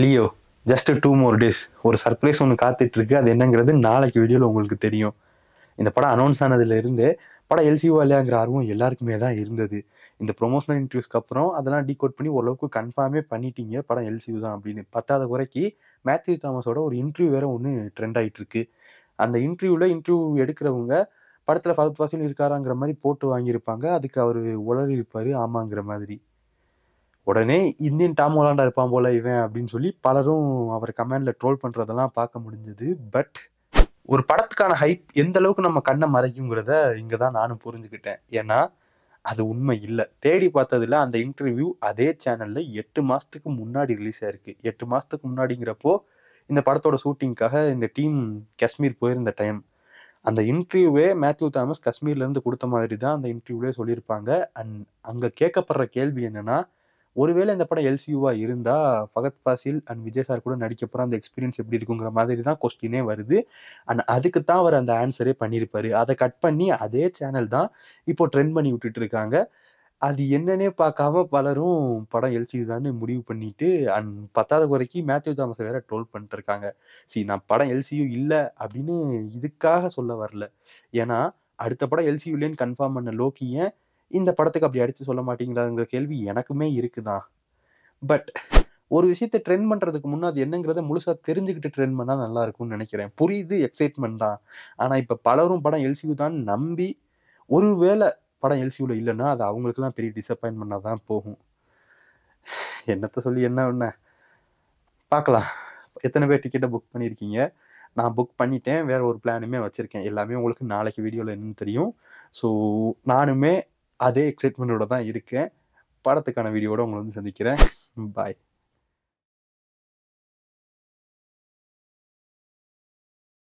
Leo just two more days ஒரு surprise ஒன்று காத்துட்ருக்கு அது என்னங்கிறது நாளைக்கு வீடியோவில் உங்களுக்கு தெரியும் இந்த படம் அனௌன்ஸ் ஆனதுலேருந்து படம் எல்சிஓ இல்லையாங்கிற ஆர்வம் எல்லாருக்குமே தான் இருந்தது இந்த ப்ரொமோஷனல் இன்டர்வியூஸ்க்கு அப்புறம் அதெல்லாம் டீகோட் பண்ணி ஓரளவுக்கு கன்ஃபார்மே பண்ணிட்டீங்க படம் எல்சியூ தான் அப்படின்னு பத்தாத குறைக்கு மேத்யூ தாமஸோட ஒரு இன்டர்வியூ வேற ஒன்று ட்ரெண்ட் ஆகிட்டு இருக்கு அந்த இன்டர்வியூவில் இன்டர்வியூ எடுக்கிறவங்க படத்தில் ஃபகத் வாசில் இருக்காராங்கிற மாதிரி போட்டு வாங்கியிருப்பாங்க அதுக்கு அவர் இருப்பார் ஆமாங்கிற மாதிரி உடனே இந்தியன் டாம் ஹோலாண்டா இருப்பான் போல இவன் அப்படின்னு சொல்லி பலரும் அவர் கமெண்ட்ல ட்ரோல் பண்றதெல்லாம் பார்க்க முடிஞ்சது பட் ஒரு படத்துக்கான ஹைப் எந்த அளவுக்கு நம்ம கண்ணை மறைக்குங்கிறத இங்கே தான் நானும் புரிஞ்சுக்கிட்டேன் ஏன்னா அது உண்மை இல்லை தேடி பார்த்ததுல அந்த இன்டர்வியூ அதே சேனலில் எட்டு மாதத்துக்கு முன்னாடி ரிலீஸ் ஆயிருக்கு எட்டு மாதத்துக்கு முன்னாடிங்கிறப்போ இந்த படத்தோட ஷூட்டிங்க்காக இந்த டீம் காஷ்மீர் போயிருந்த டைம் அந்த இன்டர்வியூவே மேத்யூ தாமஸ் காஷ்மீர்லேருந்து கொடுத்த மாதிரி தான் அந்த இன்டர்வியூலே சொல்லியிருப்பாங்க அண்ட் அங்கே கேட்கப்படுற கேள்வி என்னென்னா ஒருவேளை இந்த படம் எல்சியூவா இருந்தா ஃபகத் ஃபாசில் அண்ட் விஜய் சார் கூட நடிக்க போற அந்த எக்ஸ்பீரியன்ஸ் எப்படி இருக்குங்கிற மாதிரி தான் கொஸ்டினே வருது அண்ட் அதுக்கு தான் அவர் அந்த ஆன்சரே பண்ணியிருப்பார் அதை கட் பண்ணி அதே சேனல் தான் இப்போ ட்ரெண்ட் பண்ணி விட்டுட்டு இருக்காங்க அது என்னன்னே பார்க்காம பலரும் படம் எல்சி தான் முடிவு பண்ணிட்டு அண்ட் பத்தாவது குறைக்கு மேத்யூ தாமஸ் வேற ட்ரோல் பண்ணிட்டு இருக்காங்க சரி நான் படம் எல்சியூ இல்லை அப்படின்னு இதுக்காக சொல்ல வரல ஏன்னா அடுத்த படம் எல்சியூலேன்னு கன்ஃபார்ம் பண்ண லோக்கியை இந்த படத்துக்கு அப்படி அடித்து சொல்ல மாட்டீங்களாங்கிற கேள்வி எனக்குமே இருக்குதான் பட் ஒரு விஷயத்தை ட்ரெண்ட் பண்ணுறதுக்கு முன்னே அது என்னங்கிறத முழுசாக தெரிஞ்சுக்கிட்டு ட்ரெண்ட் பண்ணால் நல்லா இருக்கும்னு நினைக்கிறேன் புரியுது எக்ஸைட்மெண்ட் தான் ஆனால் இப்போ பலரும் படம் எல்சியூ தான் நம்பி ஒருவேளை படம் எல்சியூவில் இல்லைன்னா அது அவங்களுக்குலாம் பெரிய பண்ணால் தான் போகும் என்னத்தை சொல்லி என்ன ஒன்று பார்க்கலாம் எத்தனை பேர் டிக்கெட்டை புக் பண்ணியிருக்கீங்க நான் புக் பண்ணிட்டேன் வேறு ஒரு பிளானுமே வச்சுருக்கேன் எல்லாமே உங்களுக்கு நாளைக்கு வீடியோவில் என்னன்னு தெரியும் ஸோ நானுமே அதே எக்ஸைட்மெண்ட்டோட தான் இருக்கேன் படத்துக்கான வீடியோட உங்களை வந்து சந்திக்கிறேன் பாய்